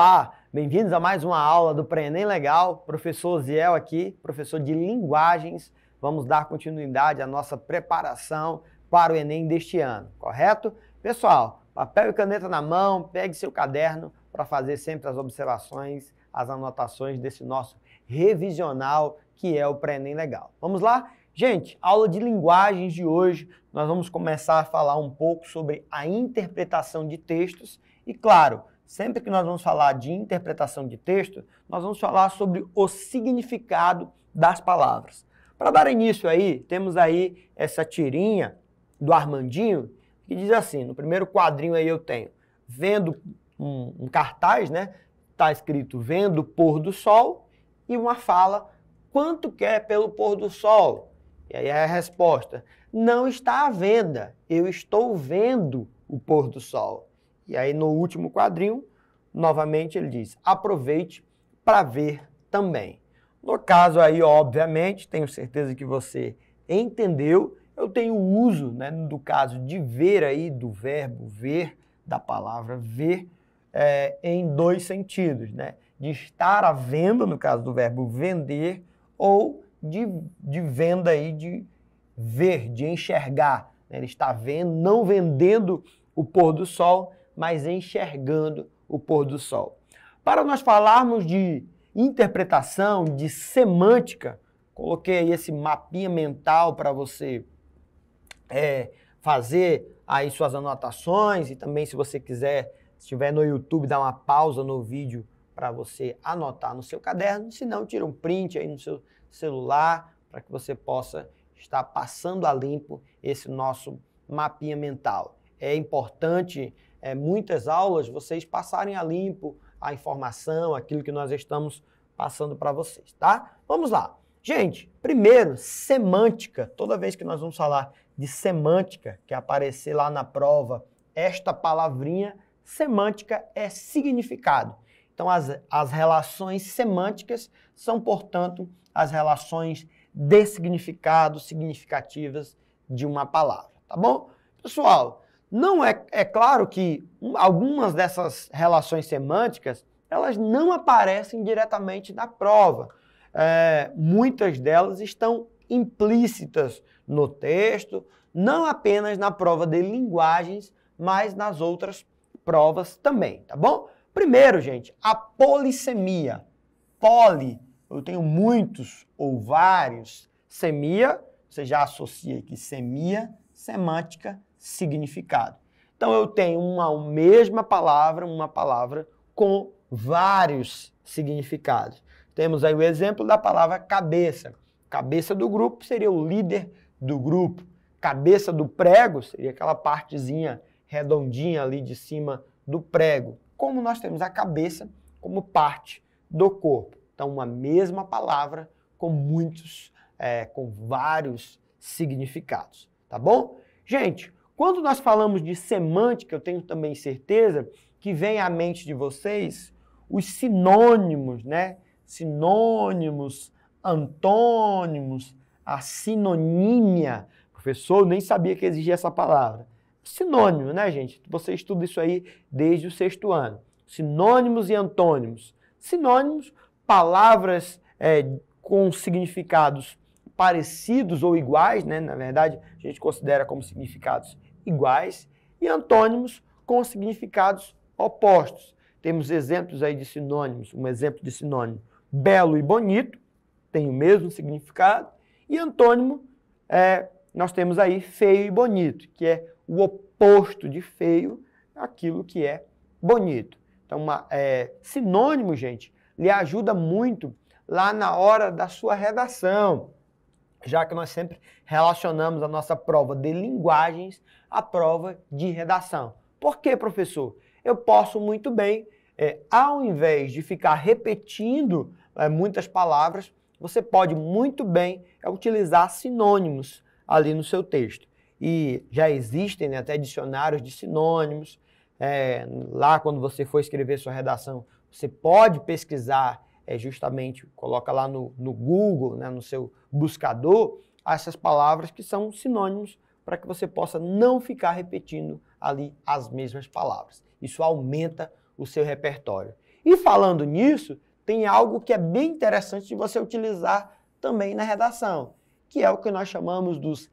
Olá, bem-vindos a mais uma aula do Preenem Legal. Professor Ziel aqui, professor de linguagens. Vamos dar continuidade à nossa preparação para o Enem deste ano, correto? Pessoal, papel e caneta na mão, pegue seu caderno para fazer sempre as observações, as anotações desse nosso revisional que é o Preenem Legal. Vamos lá? Gente, aula de linguagens de hoje, nós vamos começar a falar um pouco sobre a interpretação de textos e, claro, Sempre que nós vamos falar de interpretação de texto, nós vamos falar sobre o significado das palavras. Para dar início aí, temos aí essa tirinha do Armandinho que diz assim: no primeiro quadrinho aí eu tenho vendo um, um cartaz, né? Tá escrito vendo o pôr do sol e uma fala quanto quer é pelo pôr do sol. E aí é a resposta: não está à venda, eu estou vendo o pôr do sol. E aí, no último quadrinho, novamente ele diz: aproveite para ver também. No caso aí, obviamente, tenho certeza que você entendeu. Eu tenho o uso, né, do caso de ver aí, do verbo ver, da palavra ver, é, em dois sentidos, né? De estar à venda, no caso do verbo vender, ou de, de venda aí, de ver, de enxergar. Né? Ele está vendo, não vendendo o pôr do sol, mas enxergando o pôr do sol. Para nós falarmos de interpretação, de semântica, coloquei aí esse mapinha mental para você é, fazer aí suas anotações e também se você quiser, se estiver no YouTube, dar uma pausa no vídeo para você anotar no seu caderno, se não, tira um print aí no seu celular para que você possa estar passando a limpo esse nosso mapinha mental. É importante é, muitas aulas, vocês passarem a limpo a informação, aquilo que nós estamos passando para vocês, tá? Vamos lá. Gente, primeiro, semântica. Toda vez que nós vamos falar de semântica, que aparecer lá na prova esta palavrinha, semântica é significado. Então, as, as relações semânticas são, portanto, as relações de significado significativas de uma palavra, tá bom? Pessoal, não é, é claro que algumas dessas relações semânticas elas não aparecem diretamente na prova. É, muitas delas estão implícitas no texto, não apenas na prova de linguagens, mas nas outras provas também, tá bom? Primeiro, gente, a polissemia. Poli, eu tenho muitos ou vários. Semia, você já associa aqui semia, semântica, significado. Então eu tenho uma mesma palavra, uma palavra com vários significados. Temos aí o exemplo da palavra cabeça. Cabeça do grupo seria o líder do grupo. Cabeça do prego seria aquela partezinha redondinha ali de cima do prego. Como nós temos a cabeça como parte do corpo. Então, uma mesma palavra com muitos, é, com vários significados. Tá bom? Gente, quando nós falamos de semântica, eu tenho também certeza que vem à mente de vocês os sinônimos, né? Sinônimos, antônimos, a sinonímia. Professor, eu nem sabia que existia essa palavra. Sinônimo, né, gente? Você estuda isso aí desde o sexto ano. Sinônimos e antônimos. Sinônimos, palavras é, com significados parecidos ou iguais, né? Na verdade, a gente considera como significados iguais e antônimos com significados opostos. Temos exemplos aí de sinônimos, um exemplo de sinônimo belo e bonito, tem o mesmo significado, e antônimo, é, nós temos aí feio e bonito, que é o oposto de feio, aquilo que é bonito. Então, uma, é, sinônimo, gente, lhe ajuda muito lá na hora da sua redação já que nós sempre relacionamos a nossa prova de linguagens à prova de redação. Por que, professor? Eu posso muito bem, é, ao invés de ficar repetindo é, muitas palavras, você pode muito bem é, utilizar sinônimos ali no seu texto. E já existem né, até dicionários de sinônimos. É, lá, quando você for escrever sua redação, você pode pesquisar é justamente coloca lá no, no Google, né, no seu buscador, essas palavras que são sinônimos para que você possa não ficar repetindo ali as mesmas palavras. Isso aumenta o seu repertório. E falando nisso, tem algo que é bem interessante de você utilizar também na redação, que é o que nós chamamos dos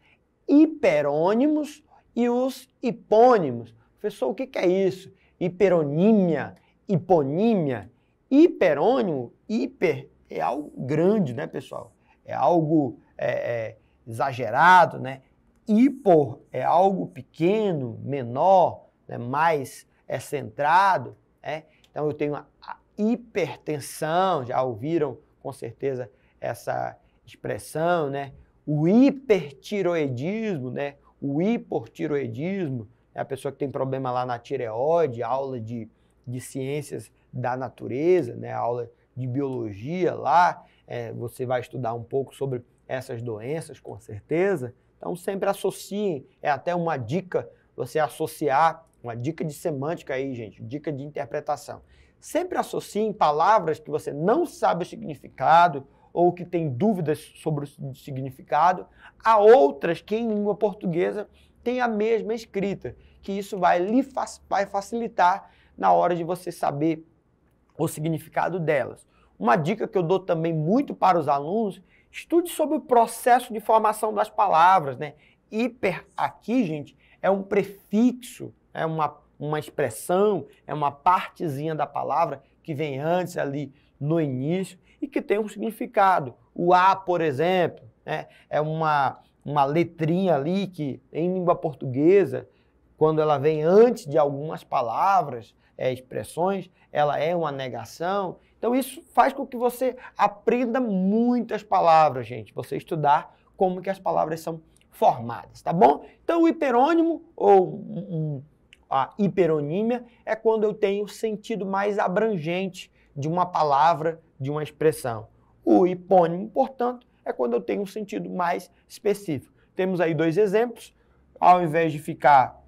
hiperônimos e os hipônimos. Professor, o que é isso? Hiperonímia, hiponímia, hiperônimo, hiper, é algo grande, né, pessoal? É algo é, é, exagerado, né? Hipo é algo pequeno, menor, né? mais é centrado, né? Então eu tenho a, a hipertensão, já ouviram com certeza essa expressão, né? O hipertiroidismo, né? O hipotiroidismo, é né? a pessoa que tem problema lá na tireoide, aula de, de ciências da natureza, né? aula de biologia lá. É, você vai estudar um pouco sobre essas doenças, com certeza. Então, sempre associem. É até uma dica você associar, uma dica de semântica aí, gente, dica de interpretação. Sempre associem palavras que você não sabe o significado ou que tem dúvidas sobre o significado a outras que em língua portuguesa têm a mesma escrita, que isso vai lhe vai facilitar na hora de você saber o significado delas. Uma dica que eu dou também muito para os alunos, estude sobre o processo de formação das palavras, né? Hiper aqui, gente, é um prefixo, é uma, uma expressão, é uma partezinha da palavra que vem antes ali no início e que tem um significado. O a, por exemplo, né? é uma, uma letrinha ali que em língua portuguesa, quando ela vem antes de algumas palavras, é, expressões, ela é uma negação. Então, isso faz com que você aprenda muitas palavras, gente. Você estudar como que as palavras são formadas, tá bom? Então, o hiperônimo ou a hiperonímia é quando eu tenho o sentido mais abrangente de uma palavra, de uma expressão. O hipônimo, portanto, é quando eu tenho um sentido mais específico. Temos aí dois exemplos. Ao invés de ficar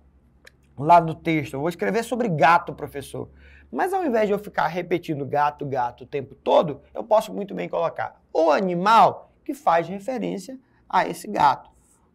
lá no texto, eu vou escrever sobre gato, professor. Mas ao invés de eu ficar repetindo gato, gato o tempo todo, eu posso muito bem colocar o animal que faz referência a esse gato.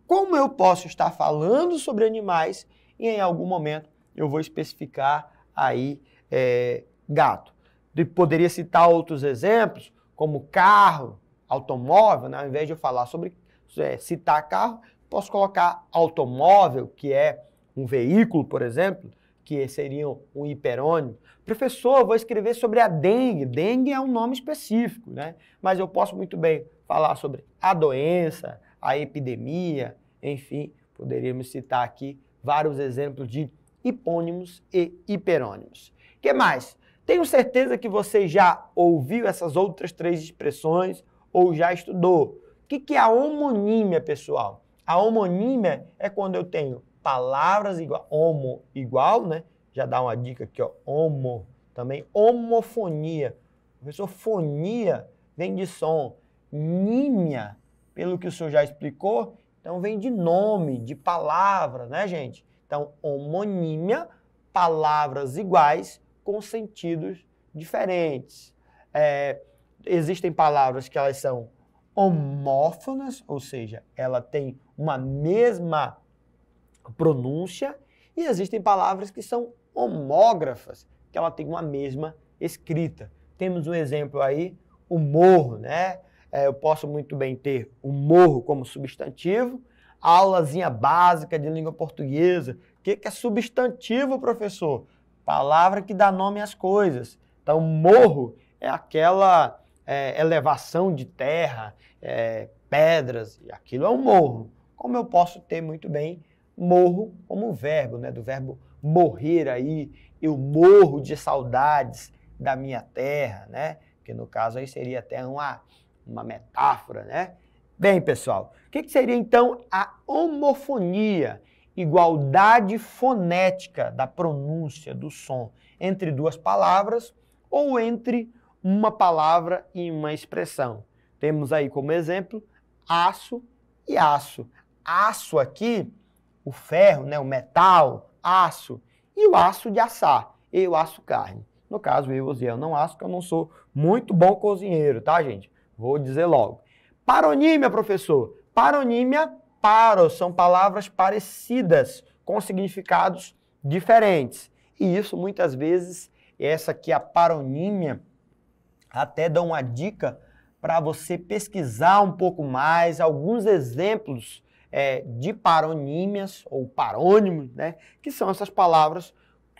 Como eu posso estar falando sobre animais e em algum momento eu vou especificar aí é, gato. Eu poderia citar outros exemplos, como carro, automóvel, né? ao invés de eu falar sobre é, citar carro, posso colocar automóvel, que é um veículo, por exemplo, que seria um hiperônimo. Professor, vou escrever sobre a dengue. Dengue é um nome específico, né? Mas eu posso muito bem falar sobre a doença, a epidemia, enfim, poderíamos citar aqui vários exemplos de hipônimos e hiperônimos. que mais? Tenho certeza que você já ouviu essas outras três expressões ou já estudou. O que é a homonímia, pessoal? A homonímia é quando eu tenho palavras igual, homo igual, né? Já dá uma dica aqui, ó, homo também, homofonia. Professor, fonia vem de som, nímia, pelo que o senhor já explicou, então vem de nome, de palavra, né, gente? Então, homonímia, palavras iguais com sentidos diferentes. É, existem palavras que elas são homófonas, ou seja, ela tem uma mesma pronúncia, e existem palavras que são homógrafas, que ela tem uma mesma escrita. Temos um exemplo aí, o morro, né? É, eu posso muito bem ter o morro como substantivo, aulazinha básica de língua portuguesa. O que, que é substantivo, professor? Palavra que dá nome às coisas. Então, morro é aquela é, elevação de terra, é, pedras, e aquilo é um morro. Como eu posso ter muito bem morro como um verbo, né? do verbo morrer aí, eu morro de saudades da minha terra, né? que no caso aí seria até uma, uma metáfora. Né? Bem, pessoal, o que, que seria então a homofonia, igualdade fonética da pronúncia do som entre duas palavras ou entre uma palavra e uma expressão? Temos aí como exemplo aço e aço. Aço aqui o ferro, né, o metal, aço, e o aço de assar, eu aço carne. No caso, eu, Osiel, não aço, porque eu não sou muito bom cozinheiro, tá, gente? Vou dizer logo. Paronímia, professor. Paronímia, paro, são palavras parecidas, com significados diferentes. E isso, muitas vezes, essa aqui, é a paronímia, até dá uma dica para você pesquisar um pouco mais alguns exemplos é, paronímias ou parônimos, né? que são essas palavras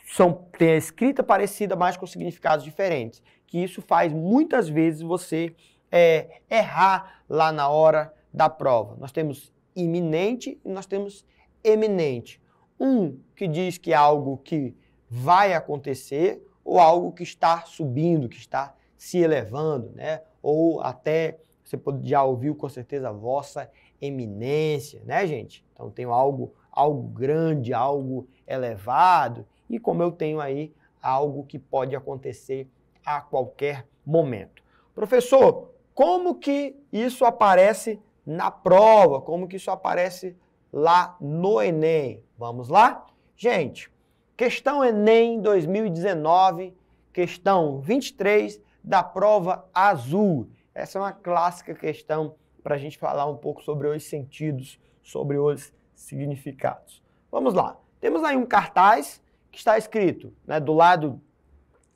são têm a escrita parecida, mas com significados diferentes. Que isso faz muitas vezes você é, errar lá na hora da prova. Nós temos iminente e nós temos eminente. Um que diz que é algo que vai acontecer ou algo que está subindo, que está se elevando, né? Ou até você já ouviu com certeza vossa eminência, né, gente? Então tenho algo, algo grande, algo elevado, e como eu tenho aí algo que pode acontecer a qualquer momento. Professor, como que isso aparece na prova? Como que isso aparece lá no Enem? Vamos lá? Gente, questão Enem 2019, questão 23 da prova azul. Essa é uma clássica questão para a gente falar um pouco sobre os sentidos, sobre os significados. Vamos lá. Temos aí um cartaz que está escrito, né, do lado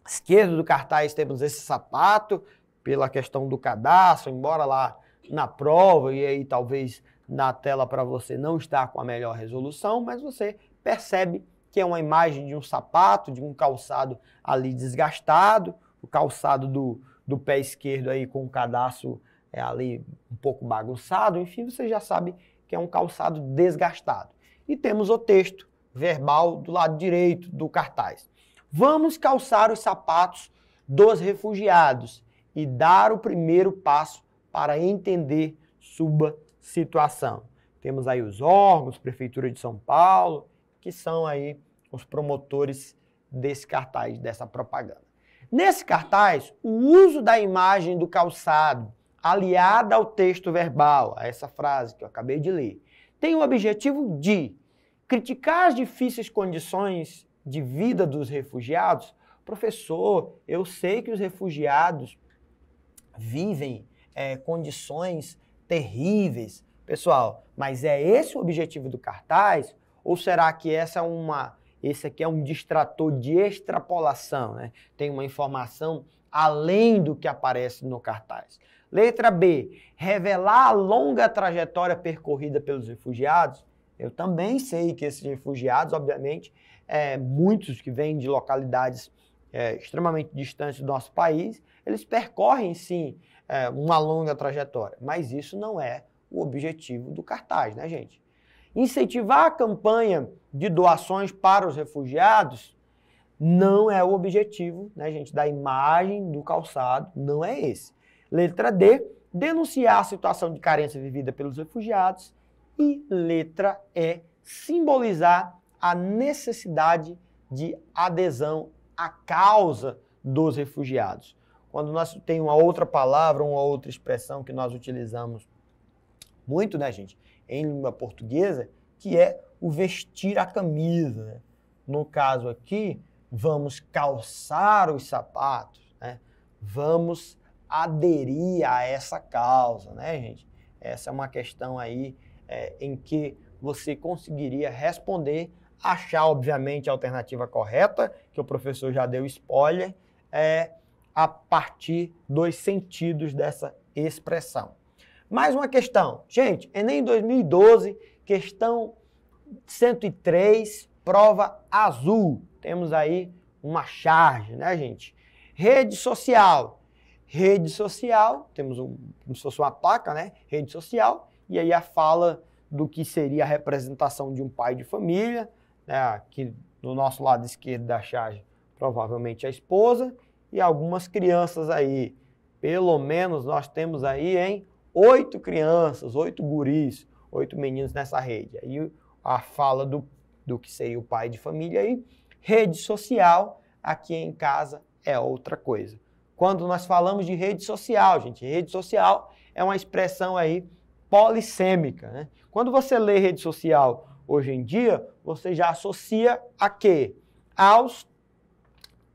esquerdo do cartaz temos esse sapato, pela questão do cadastro, embora lá na prova e aí talvez na tela para você não está com a melhor resolução, mas você percebe que é uma imagem de um sapato, de um calçado ali desgastado, o calçado do, do pé esquerdo aí com o cadastro é, ali um pouco bagunçado, enfim, você já sabe que é um calçado desgastado. E temos o texto verbal do lado direito do cartaz. Vamos calçar os sapatos dos refugiados e dar o primeiro passo para entender sua situação. Temos aí os órgãos, Prefeitura de São Paulo, que são aí os promotores desse cartaz, dessa propaganda. Nesse cartaz, o uso da imagem do calçado aliada ao texto verbal, a essa frase que eu acabei de ler, tem o objetivo de criticar as difíceis condições de vida dos refugiados. Professor, eu sei que os refugiados vivem é, condições terríveis, pessoal, mas é esse o objetivo do cartaz? Ou será que essa é uma esse aqui é um distrator de extrapolação, né? Tem uma informação além do que aparece no cartaz. Letra B, revelar a longa trajetória percorrida pelos refugiados. Eu também sei que esses refugiados, obviamente, é, muitos que vêm de localidades é, extremamente distantes do nosso país, eles percorrem sim é, uma longa trajetória, mas isso não é o objetivo do cartaz, né, gente? Incentivar a campanha de doações para os refugiados não é o objetivo, né, gente, da imagem do calçado, não é esse. Letra D, denunciar a situação de carência vivida pelos refugiados. E letra E, simbolizar a necessidade de adesão à causa dos refugiados. Quando nós tem uma outra palavra, uma outra expressão que nós utilizamos muito, né, gente, em língua portuguesa, que é o vestir a camisa. Né? No caso aqui, vamos calçar os sapatos, né? vamos aderir a essa causa, né, gente? Essa é uma questão aí é, em que você conseguiria responder, achar, obviamente, a alternativa correta, que o professor já deu spoiler, é, a partir dos sentidos dessa expressão. Mais uma questão. Gente, Enem 2012, questão 103, prova azul. Temos aí uma charge, né, gente? Rede social. Rede social, temos um, como se fosse uma placa, né? Rede social, e aí a fala do que seria a representação de um pai de família, né? Aqui do nosso lado esquerdo da charge, provavelmente a esposa, e algumas crianças aí. Pelo menos nós temos aí, hein? Oito crianças, oito guris, oito meninos nessa rede. Aí a fala do do que seria o pai de família aí. Rede social, aqui em casa, é outra coisa. Quando nós falamos de rede social, gente, rede social é uma expressão aí polissêmica. Né? Quando você lê rede social hoje em dia, você já associa a quê? Aos,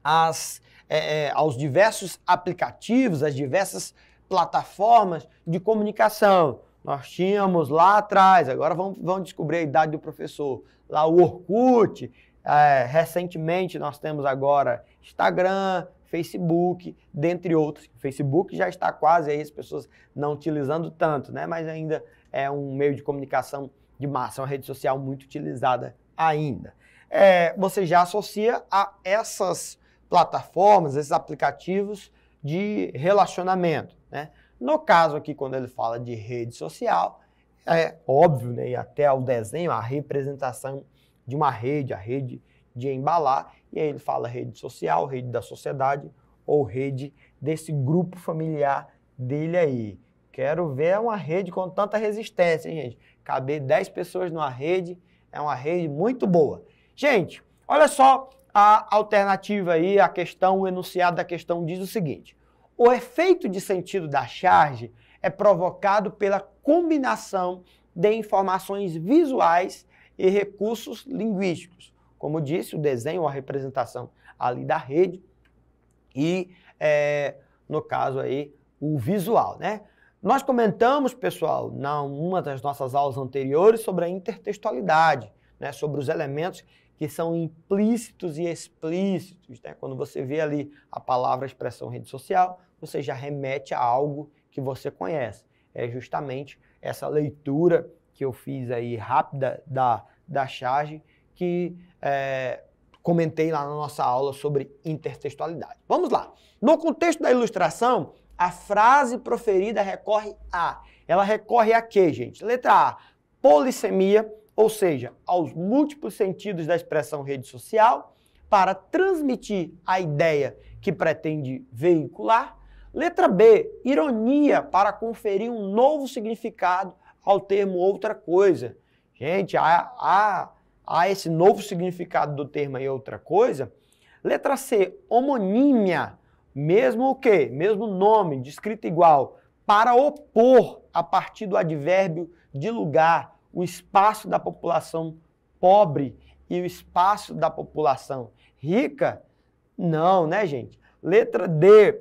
as, é, é, aos diversos aplicativos, às diversas plataformas de comunicação. Nós tínhamos lá atrás, agora vamos, vamos descobrir a idade do professor lá o Orkut. É, recentemente nós temos agora Instagram, Facebook, dentre outros. Facebook já está quase aí, as pessoas não utilizando tanto, né? Mas ainda é um meio de comunicação de massa, uma rede social muito utilizada ainda. É, você já associa a essas plataformas, esses aplicativos de relacionamento, né? No caso aqui, quando ele fala de rede social, é óbvio, né, e até o desenho, a representação de uma rede, a rede de embalar, e aí ele fala rede social, rede da sociedade ou rede desse grupo familiar dele aí. Quero ver uma rede com tanta resistência, hein, gente? Caber 10 pessoas numa rede é uma rede muito boa. Gente, olha só a alternativa aí, a questão, o enunciado da questão diz o seguinte: o efeito de sentido da charge é provocado pela combinação de informações visuais e recursos linguísticos. Como disse, o desenho, a representação ali da rede e, é, no caso aí, o visual, né? Nós comentamos, pessoal, na uma das nossas aulas anteriores sobre a intertextualidade, né, sobre os elementos que são implícitos e explícitos. Né? Quando você vê ali a palavra expressão rede social, você já remete a algo que você conhece. É justamente essa leitura que eu fiz aí rápida da, da charge que é, comentei lá na nossa aula sobre intertextualidade. Vamos lá. No contexto da ilustração, a frase proferida recorre a. Ela recorre a quê, gente? Letra A, polissemia, ou seja, aos múltiplos sentidos da expressão rede social, para transmitir a ideia que pretende veicular. Letra B, ironia para conferir um novo significado ao termo outra coisa. Gente, há, há, há esse novo significado do termo aí outra coisa. Letra C, homonímia, mesmo o quê? Mesmo nome, descrito igual, para opor a partir do advérbio de lugar o espaço da população pobre e o espaço da população rica? Não, né, gente? Letra D,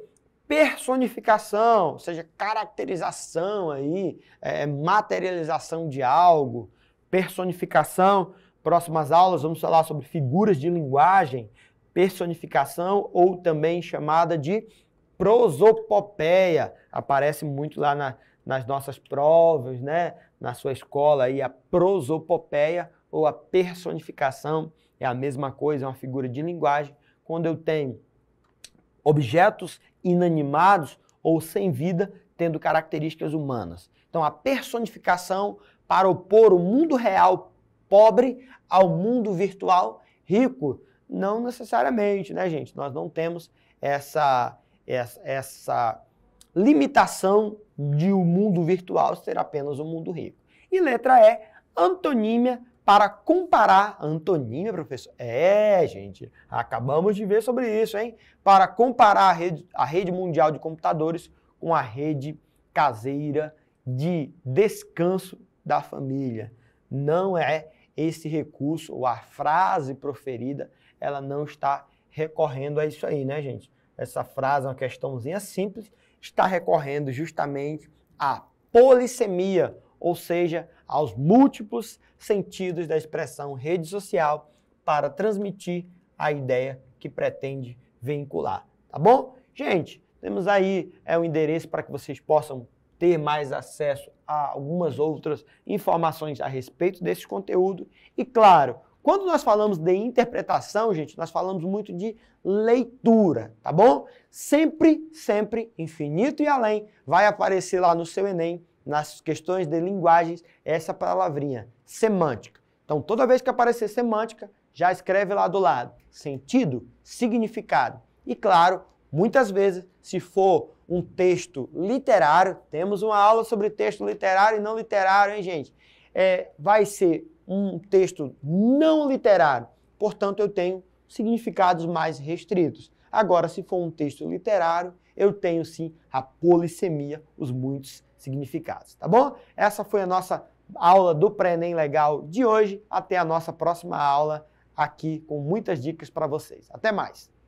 personificação, ou seja, caracterização aí, é, materialização de algo, personificação. Próximas aulas vamos falar sobre figuras de linguagem, personificação ou também chamada de prosopopeia. Aparece muito lá na, nas nossas provas, né? Na sua escola aí a prosopopeia ou a personificação é a mesma coisa, é uma figura de linguagem. Quando eu tenho objetos inanimados ou sem vida tendo características humanas. Então, a personificação para opor o mundo real pobre ao mundo virtual rico. Não necessariamente, né, gente? Nós não temos essa, essa, essa limitação de o um mundo virtual ser apenas o um mundo rico. E letra E, antonímia para comparar Antonina, professor. É, gente, acabamos de ver sobre isso, hein? Para comparar a rede, a rede mundial de computadores com a rede caseira de descanso da família. Não é esse recurso ou a frase proferida, ela não está recorrendo a isso aí, né, gente? Essa frase, é uma questãozinha simples, está recorrendo justamente à polissemia, ou seja, aos múltiplos sentidos da expressão rede social para transmitir a ideia que pretende vincular, tá bom? Gente, temos aí é o um endereço para que vocês possam ter mais acesso a algumas outras informações a respeito desse conteúdo e claro, quando nós falamos de interpretação, gente, nós falamos muito de leitura, tá bom? Sempre, sempre, infinito e além, vai aparecer lá no seu Enem nas questões de linguagens essa palavrinha, semântica. Então, toda vez que aparecer semântica, já escreve lá do lado. Sentido, significado. E claro, muitas vezes, se for um texto literário, temos uma aula sobre texto literário e não literário, hein, gente? É, vai ser um texto não literário, portanto, eu tenho significados mais restritos. Agora, se for um texto literário, eu tenho sim a polissemia, os muitos significados, tá bom? Essa foi a nossa aula do pré-ENEM legal de hoje. Até a nossa próxima aula aqui com muitas dicas para vocês. Até mais!